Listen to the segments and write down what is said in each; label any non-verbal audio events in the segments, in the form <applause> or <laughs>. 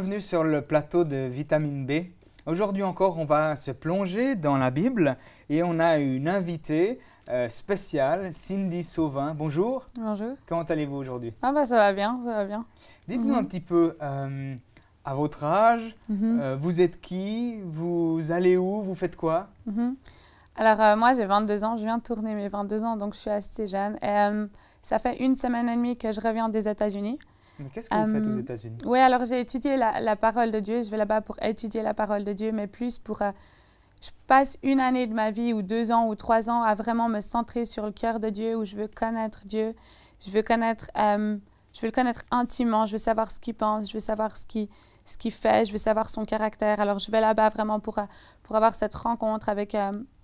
bienvenue sur le plateau de Vitamine B. Aujourd'hui encore, on va se plonger dans la Bible et on a une invitée euh, spéciale, Cindy Sauvin. Bonjour. Bonjour. Comment allez-vous aujourd'hui Ah bah ça va bien, ça va bien. Dites-nous mhm. un petit peu, euh, à votre âge, mhm. euh, vous êtes qui Vous allez où Vous faites quoi mhm. Alors moi j'ai 22 ans, je viens de tourner mes 22 ans, donc je suis assez jeune. ça fait une semaine et demie que je reviens des États-Unis. Mais qu'est-ce que vous faites aux hum, États-Unis Oui, alors j'ai étudié la, parole de Dieu. Je vais là-bas pour étudier la parole de Dieu, mais plus pour. Euh, je passe une année de ma vie, ou deux ans, ou trois ans, à vraiment me centrer sur le cœur de Dieu, où je veux connaître Dieu. Je veux connaître. Euh, je veux le connaître intimement. Je veux savoir ce qu'il pense. Je veux savoir ce qu'il ce qu'il fait, je veux savoir son caractère. Alors je vais là-bas vraiment pour, euh, pour avoir cette rencontre avec,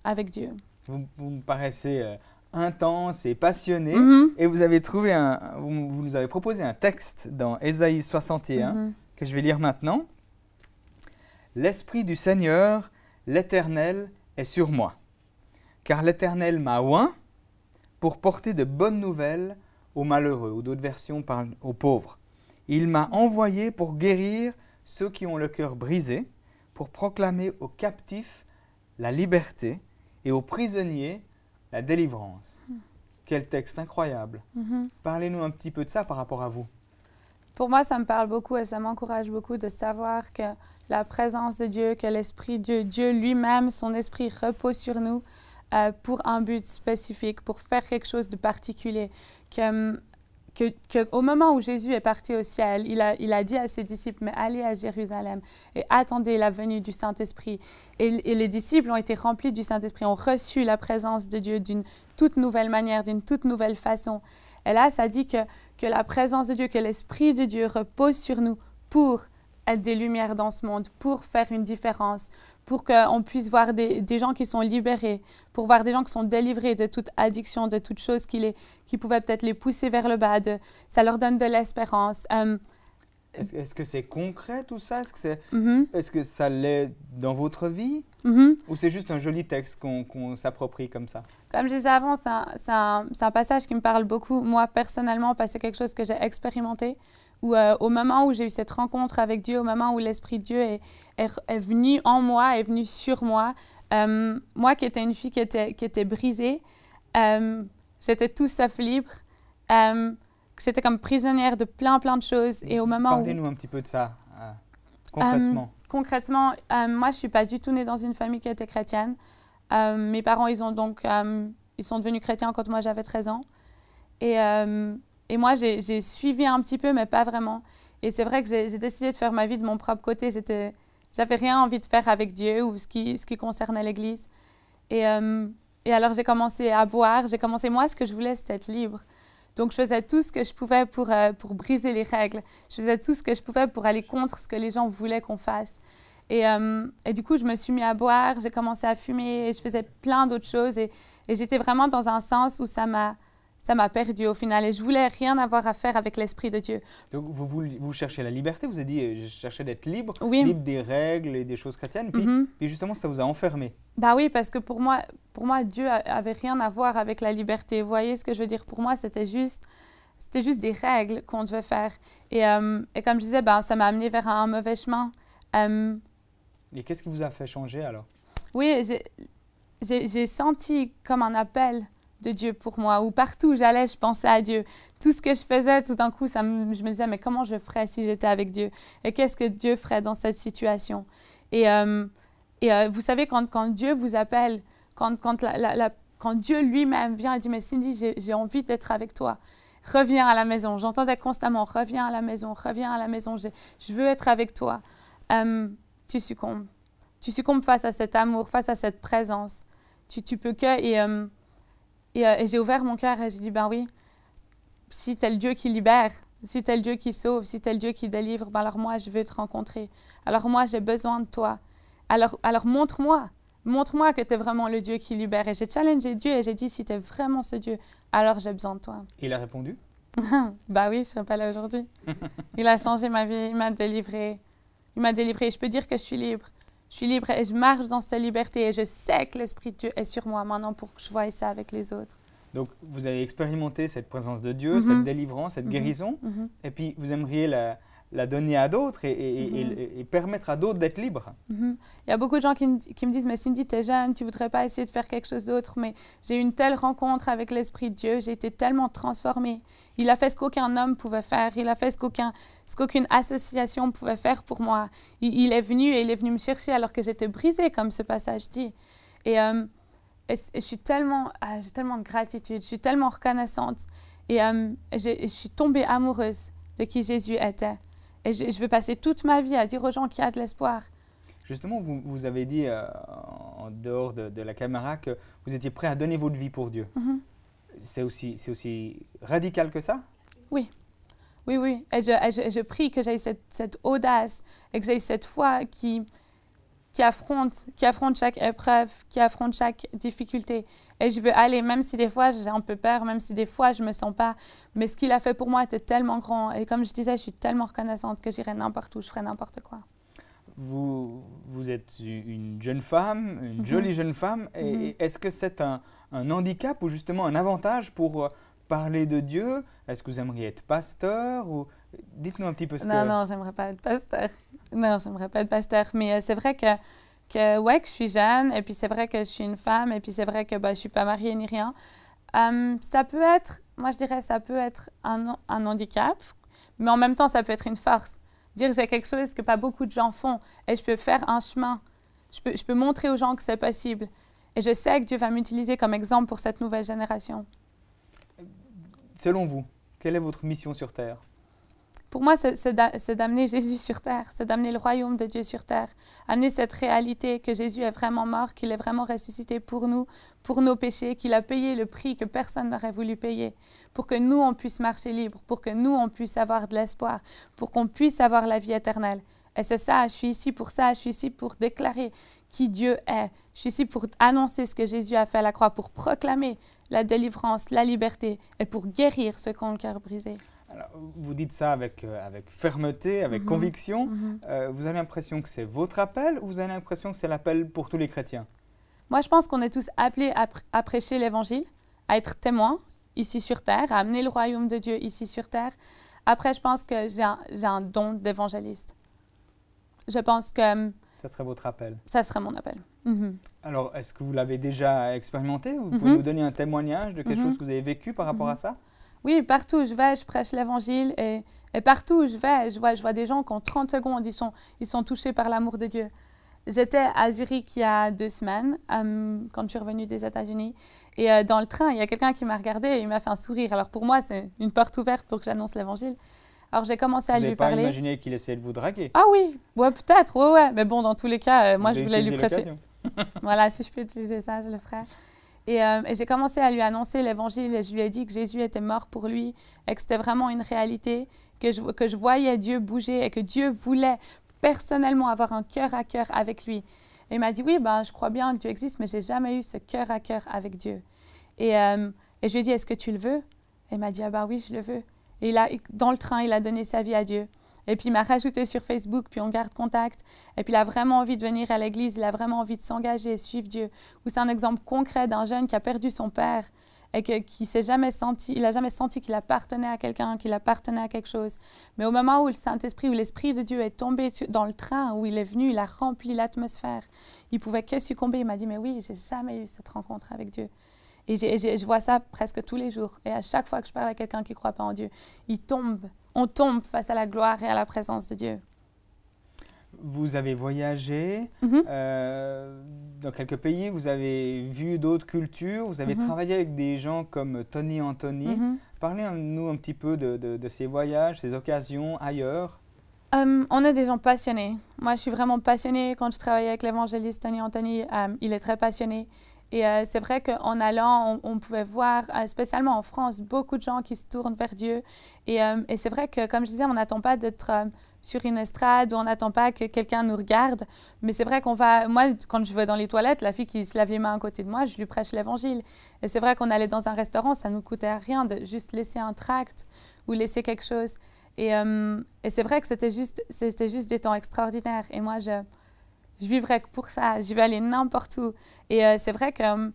avec Dieu. Vous, me paraissez intense et passionnée mhm. Et vous avez trouvé un, vous, nous avez proposé un texte dans Ésaïe 61 mhm. que je vais lire maintenant. L'esprit du Seigneur, l'Éternel, est sur moi, car l'Éternel m'a oint pour porter de bonnes nouvelles aux malheureux, ou d'autres versions parlent aux pauvres. Il m'a envoyé pour guérir ceux qui ont le cœur brisé, pour proclamer aux captifs la liberté et aux prisonniers la délivrance. Hmm. Quel texte incroyable. Mhm. Parlez-nous un petit peu de ça par rapport à vous. Pour moi, ça me parle beaucoup et ça m'encourage beaucoup de savoir que la présence de Dieu, que l'Esprit Dieu, Dieu lui-même, son Esprit repose sur nous euh, pour un but spécifique, pour faire quelque chose de particulier. Hum, que, au moment où Jésus est parti au ciel, il a, il a dit à ses disciples, mais allez à Jérusalem et attendez la venue du Saint-Esprit. Et, les disciples ont été remplis du Saint-Esprit, ont reçu la présence de Dieu d'une toute nouvelle manière, d'une toute nouvelle façon. Et là, ça dit que, que la présence de Dieu, que l'Esprit de Dieu repose sur nous pour des lumières dans ce monde, pour faire une différence, pour qu'on puisse voir des, des, gens qui sont libérés, pour voir des gens qui sont délivrés de toute addiction, de toute chose qui, les, qui pouvait peut-être les pousser vers le bas. ça leur donne de l'espérance. Euh, est-ce que c'est concret tout ça Est-ce que, est, mm-hmm. ce que, ça l'est dans votre vie mm-hmm. Ou c'est juste un joli texte qu'on s'approprie comme ça Comme je disais avant, c'est un, un, passage qui me parle beaucoup, moi personnellement, parce que c'est quelque chose que j'ai expérimenté où euh, au moment où j'ai eu cette rencontre avec Dieu, au moment où l'Esprit de Dieu est, est, est, venu en moi, est venu sur moi, euh, moi qui étais une fille qui était, qui était brisée, euh, j'étais tout sauf libre, j'étais comme prisonnière de plein plein de choses. Et au moment Parlez-nous un petit peu de ça, concrètement. concrètement, moi je ne suis pas du tout née dans une famille qui était chrétienne. mes parents, ils, ont donc, ils sont devenus chrétiens quand moi j'avais 13 ans. Et et moi, j'ai suivi un petit peu, mais pas vraiment. Et c'est vrai que j'ai décidé de faire ma vie de mon propre côté. j'avais rien envie de faire avec Dieu ou ce qui, concernait l'Église. Euh, et, alors j'ai commencé à boire. J'ai commencé, moi, ce que je voulais, c'était être libre. Donc je faisais tout ce que je pouvais pour, euh, pour briser les règles. Je faisais tout ce que je pouvais pour aller contre ce que les gens voulaient qu'on fasse. Et, euh, du coup, je me suis mis à boire, j'ai commencé à fumer je faisais plein d'autres choses. et j'étais vraiment dans un sens où ça m'a ça m'a perdu au final et je voulais rien avoir à faire avec l'esprit de Dieu. Donc vous, vous, vous, cherchez la liberté, vous avez dit euh, je cherchais d'être libre, libre des règles et des choses chrétiennes, mhm. puis, justement ça vous a enfermé. Bah oui, parce que pour moi, pour moi Dieu avait rien à voir avec la liberté. Vous voyez ce que je veux dire Pour moi, c'était juste c'était juste des règles qu'on devait faire. Et, euh, et, comme je disais, ben, ça m'a amené vers un, mauvais chemin. Euh, et qu'est-ce qui vous a fait changer alors Oui, j'ai senti comme un appel de Dieu pour moi, ou partout j'allais, je pensais à Dieu. Tout ce que je faisais, tout d'un coup, ça je me disais, mais comment je ferais si j'étais avec Dieu Et qu'est-ce que Dieu ferait dans cette situation Et, euh, et euh, vous savez, quand, Dieu vous appelle, quand, quand, quand Dieu lui-même vient et dit, mais Cindy, j'ai envie d'être avec toi, reviens à la maison. J'entendais constamment, reviens à la maison, reviens à la maison, je, veux être avec toi. Euh, tu succombes. Tu succombes face à cet amour, face à cette présence. Tu, tu peux que... Et, euh, et, j'ai ouvert mon cœur et j'ai dit, ben oui, si t'es le Dieu qui libère, si t'es le Dieu qui sauve, si t'es le Dieu qui délivre, ben alors moi, je veux te rencontrer. Alors moi, j'ai besoin de toi. Alors, alors montre-moi, montre-moi que tu es vraiment le Dieu qui libère. Et j'ai challengé Dieu et j'ai dit, si tu es vraiment ce Dieu, alors j'ai besoin de toi. Il a répondu <laughs> Bah oui, je ne serais pas là aujourd'hui. <laughs> il a changé ma vie, il m'a délivré. Il m'a délivré. Je peux dire que je suis libre. Je suis libre et je marche dans cette liberté et je sais que l'Esprit de Dieu est sur moi maintenant pour que je voie ça avec les autres. Donc, vous avez expérimenté cette présence de Dieu, cette mhm. délivrance, cette mhm. guérison, mhm. et puis vous aimeriez la, la donner à d'autres mhm. et, permettre à d'autres d'être libres. Mhm. Il y a beaucoup de gens qui, me disent, mais Cindy, tu es jeune, tu voudrais pas essayer de faire quelque chose d'autre, mais j'ai eu une telle rencontre avec l'Esprit de Dieu, j'ai été tellement transformée. Il a fait ce qu'aucun homme pouvait faire, il a fait ce qu'aucune association pouvait faire pour moi. Il, est venu et il est venu me chercher alors que j'étais brisée, comme ce passage dit. Et, euh, je suis tellement, ah, j'ai tellement de gratitude, je suis tellement reconnaissante et euh, je suis tombée amoureuse de qui Jésus était. Et je, je, vais passer toute ma vie à dire aux gens qu'il y a de l'espoir. Justement, vous, vous, avez dit euh, en dehors de, la caméra que vous étiez prêt à donner votre vie pour Dieu. Mhm. C'est aussi C'est aussi, radical que ça Oui. Oui, oui. Et je, je, prie que j'aie cette, cette, audace et que j'ai cette foi qui, qui affronte, qui affronte chaque épreuve, qui affronte chaque difficulté. Et je veux aller, même si des fois j'ai un peu peur, même si des fois je me sens pas. Mais ce qu'il a fait pour moi était tellement grand. Et comme je disais, je suis tellement reconnaissante que j'irai n'importe où, je ferai n'importe quoi. Vous, vous êtes une jeune femme, une mhm. jolie jeune femme. Mhm. Et est-ce que c'est un, un, handicap ou justement un avantage pour euh, parler de Dieu Est-ce que vous aimeriez être pasteur ou Dites-nous un petit peu ce non, que... Non, non, j'aimerais pas être pasteur. Non, j'aimerais pas être pasteur. Mais euh, c'est vrai que, que, ouais, que je suis jeune, et puis c'est vrai que je suis une femme, et puis c'est vrai que bah, je suis pas mariée ni rien. Hum, ça peut être, moi je dirais, ça peut être un, un handicap, mais en même temps, ça peut être une force. Dire que j'ai quelque chose que pas beaucoup de gens font, et je peux faire un chemin. Je peux, je peux montrer aux gens que c'est possible. Et je sais que Dieu va m'utiliser comme exemple pour cette nouvelle génération. Selon vous, quelle est votre mission sur Terre pour moi, c'est d'amener Jésus sur terre, c'est d'amener le royaume de Dieu sur terre, amener cette réalité que Jésus est vraiment mort, qu'il est vraiment ressuscité pour nous, pour nos péchés, qu'il a payé le prix que personne n'aurait voulu payer, pour que nous, on puisse marcher libre, pour que nous, on puisse avoir de l'espoir, pour qu'on puisse avoir la vie éternelle. Et c'est ça, je suis ici pour ça, je suis ici pour déclarer qui Dieu est. Je suis ici pour annoncer ce que Jésus a fait à la croix, pour proclamer la délivrance, la liberté et pour guérir ce ont le cœur brisé. Alors, vous dites ça avec, euh, avec fermeté, avec mhm. conviction. Mhm. Euh, vous avez l'impression que c'est votre appel ou vous avez l'impression que c'est l'appel pour tous les chrétiens Moi, je pense qu'on est tous appelés à, prêcher l'Évangile, à être témoins ici sur Terre, à amener le royaume de Dieu ici sur Terre. Après, je pense que j'ai un, don d'évangéliste. Je pense que... Euh, ça serait votre appel Ça serait mon appel. Mhm. Alors, est-ce que vous l'avez déjà expérimenté Vous pouvez nous donner un témoignage de quelque chose que vous avez vécu par rapport à ça oui, partout où je vais, je prêche l'Évangile et, partout où je vais, je vois, je vois des gens qui en 30 secondes, ils sont, ils sont touchés par l'amour de Dieu. J'étais à Zurich il y a deux semaines, euh, quand je suis revenue des États-Unis. Et euh, dans le train, il y a quelqu'un qui m'a regardé et il m'a fait un sourire. Alors pour moi, c'est une porte ouverte pour que j'annonce l'Évangile. Alors j'ai commencé à lui parler. Vous imaginé qu'il essayait de vous draguer Ah oui, ouais, peut-être, ouais, ouais. Mais bon, dans tous les cas, euh, moi, je voulais lui prêcher. <laughs> voilà, si je peux utiliser ça, je le ferai. Euh, et, j'ai commencé à lui annoncer l'Évangile et je lui ai dit que Jésus était mort pour lui et que c'était vraiment une réalité, que je, que je voyais Dieu bouger et que Dieu voulait personnellement avoir un cœur à cœur avec lui. Et il m'a dit, oui, ben, je crois bien que Dieu existe, mais j'ai jamais eu ce cœur à cœur avec Dieu. Et, euh, je lui ai dit, est-ce que tu le veux Et il m'a dit, ah ben oui, je le veux. Et il dans le train, il a donné sa vie à Dieu. Et puis il m'a rajouté sur Facebook, puis on garde contact. Et puis il a vraiment envie de venir à l'église, il a vraiment envie de s'engager et suivre Dieu. Ou c'est un exemple concret d'un jeune qui a perdu son père et qui s'est jamais senti, il a jamais senti qu'il appartenait à quelqu'un, qu'il appartenait à quelque chose. Mais au moment où le Saint-Esprit, où l'Esprit de Dieu est tombé dans le train, où il est venu, il a rempli l'atmosphère, il pouvait que succomber. Il m'a dit, mais oui, j'ai jamais eu cette rencontre avec Dieu. Et, je vois ça presque tous les jours. Et à chaque fois que je parle à quelqu'un qui ne croit pas en Dieu, il tombe, on tombe face à la gloire et à la présence de Dieu. Vous avez voyagé mhm. euh, dans quelques pays, vous avez vu d'autres cultures, vous avez mhm. travaillé avec des gens comme Tony Anthony. Mhm. Parlez-nous un petit peu de, ces voyages, ces occasions ailleurs. Euh, on est des gens passionnés. Moi, je suis vraiment passionnée. Quand je travaillais avec l'évangéliste Tony Anthony, euh, il est très passionné. Et euh, c'est vrai qu'en allant, on, pouvait voir, euh, spécialement en France, beaucoup de gens qui se tournent vers Dieu. Et, euh, c'est vrai que, comme je disais, on n'attend pas d'être sur une estrade ou on n'attend pas que quelqu'un nous regarde. Mais c'est vrai qu'on va, moi, quand je vais dans les toilettes, la fille qui se lave les mains à côté de moi, je lui prêche l'évangile. Et c'est vrai qu'on allait dans un restaurant, ça nous coûtait rien de juste laisser un tract ou laisser quelque chose. Et, et c'est vrai que c'était juste, c'était juste des temps extraordinaires. Et moi, je, je vivrai pour ça. Je vais aller n'importe où. Et euh, c'est vrai que hum,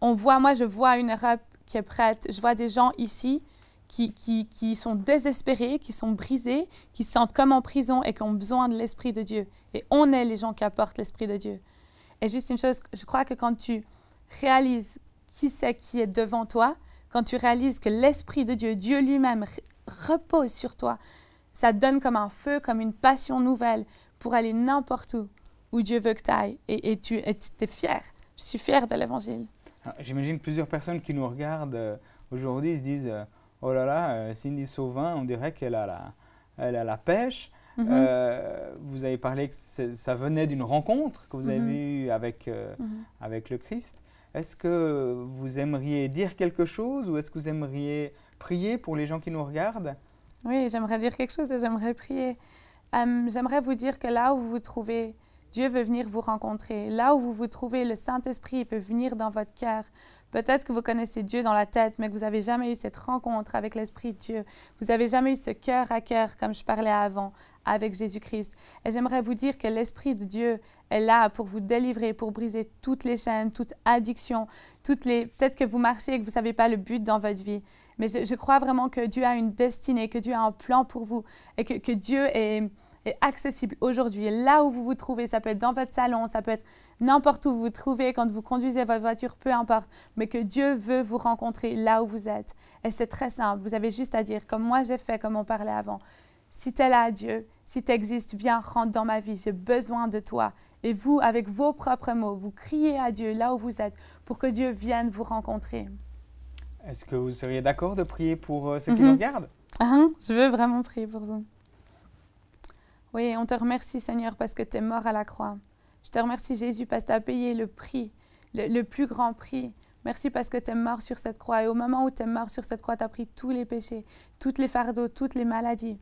on voit, moi, je vois une Europe qui est prête. Je vois des gens ici qui, qui, qui sont désespérés, qui sont brisés, qui se sentent comme en prison et qui ont besoin de l'Esprit de Dieu. Et on est les gens qui apportent l'Esprit de Dieu. Et juste une chose, je crois que quand tu réalises qui c'est qui est devant toi, quand tu réalises que l'Esprit de Dieu, Dieu lui-même, repose sur toi, ça donne comme un feu, comme une passion nouvelle pour aller n'importe où où Dieu veut que tu ailles et, tu es fier. Je suis fier de l'Évangile. Ah, j'imagine plusieurs personnes qui nous regardent euh, aujourd'hui se disent euh, Oh là là, euh, Cindy Sauvin, on dirait qu'elle a la, elle a la pêche. Mhm. vous avez parlé que ça venait d'une rencontre que vous avez mhm. eue avec, mhm. avec le Christ. Est-ce que vous aimeriez dire quelque chose ou est-ce que vous aimeriez prier pour les gens qui nous regardent Oui, j'aimerais dire quelque chose et j'aimerais prier. j'aimerais vous dire que là où vous vous trouvez, Dieu veut venir vous rencontrer. Là où vous vous trouvez, le Saint-Esprit veut venir dans votre cœur. Peut-être que vous connaissez Dieu dans la tête, mais que vous n'avez jamais eu cette rencontre avec l'Esprit de Dieu. Vous n'avez jamais eu ce cœur à cœur, comme je parlais avant, avec Jésus-Christ. Et j'aimerais vous dire que l'Esprit de Dieu est là pour vous délivrer, pour briser toutes les chaînes, toute addiction, toutes les... Peut-être que vous marchez et que vous ne savez pas le but dans votre vie. Mais je, crois vraiment que Dieu a une destinée, que Dieu a un plan pour vous et que, que Dieu est est accessible aujourd'hui, là où vous vous trouvez. Ça peut être dans votre salon, ça peut être n'importe où vous vous trouvez, quand vous conduisez votre voiture, peu importe, mais que Dieu veut vous rencontrer là où vous êtes. Et c'est très simple. Vous avez juste à dire, comme moi j'ai fait, comme on parlait avant, si tu es là, Dieu, si tu existes, viens, rentre dans ma vie, j'ai besoin de toi. Et vous, avec vos propres mots, vous criez à Dieu là où vous êtes pour que Dieu vienne vous rencontrer. Est-ce que vous seriez d'accord de prier pour euh, ceux qui mhm. nous regardent ah, Je veux vraiment prier pour vous. Oui, on te remercie Seigneur parce que tu es mort à la croix. Je te remercie Jésus parce que tu as payé le prix, le, plus grand prix. Merci parce que tu es mort sur cette croix. Et au moment où tu es mort sur cette croix, tu as pris tous les péchés, tous les fardeaux, toutes les maladies.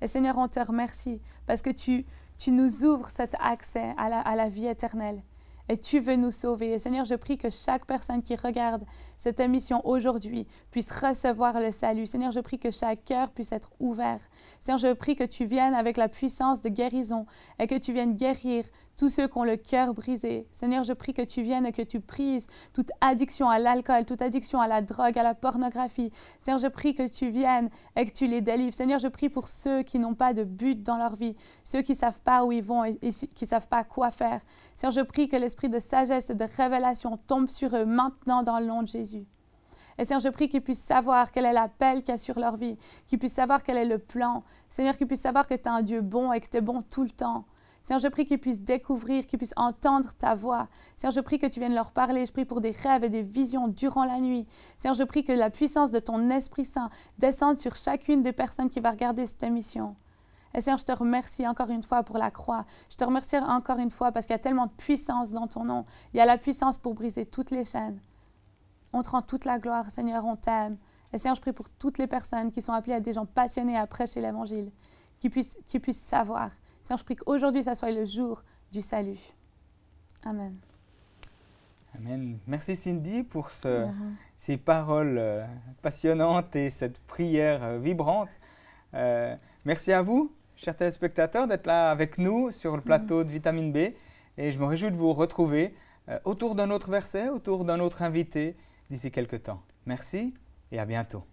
Et Seigneur, on te remercie parce que tu, nous ouvres cet accès à la vie éternelle et tu veux nous sauver. Seigneur, je prie que chaque personne qui regarde cette émission aujourd'hui puisse recevoir le salut. Seigneur, je prie que chaque cœur puisse être ouvert. Seigneur, je prie que tu viennes avec la puissance de guérison et que tu viennes guérir tous ceux qui ont le cœur brisé. Seigneur, je prie que tu viennes et que tu prises toute addiction à l'alcool, toute addiction à la drogue, à la pornographie. Seigneur, je prie que tu viennes et que tu les délivres. Seigneur, je prie pour ceux qui n'ont pas de but dans leur vie, ceux qui ne savent pas où ils vont et, qui ne savent pas quoi faire. Seigneur, je prie que l'esprit de sagesse et de révélation tombe sur eux maintenant dans le nom de Jésus. Et Seigneur, je prie qu'ils puissent savoir quel est l'appel qu'il y a sur leur vie, qu'ils puissent savoir quel est le plan. Seigneur, qu'ils puissent savoir que tu es un Dieu bon et que tu es bon tout le temps. Seigneur, je prie qu'ils puissent découvrir, qu'ils puissent entendre ta voix. Seigneur, je prie que tu viennes leur parler. Je prie pour des rêves et des visions durant la nuit. Seigneur, je prie que la puissance de ton Esprit Saint descende sur chacune des personnes qui va regarder cette émission. Et Seigneur, je te remercie encore une fois pour la croix. Je te remercie encore une fois parce qu'il y a tellement de puissance dans ton nom. Il y a la puissance pour briser toutes les chaînes. On te rend toute la gloire, Seigneur, on t'aime. Et Seigneur, je prie pour toutes les personnes qui sont appelées à des gens passionnés à prêcher l'Évangile, qui puissent, qui puissent savoir je prie qu'aujourd'hui, ça soit le jour du salut. Amen. Amen. Merci Cindy pour ces paroles euh, passionnantes et cette prière euh, vibrante. Euh, merci à vous, chers téléspectateurs, d'être là avec nous sur le plateau de Vitamine B. Et je me réjouis de vous retrouver autour d'un autre verset, autour d'un autre invité d'ici quelques temps. Merci et à bientôt.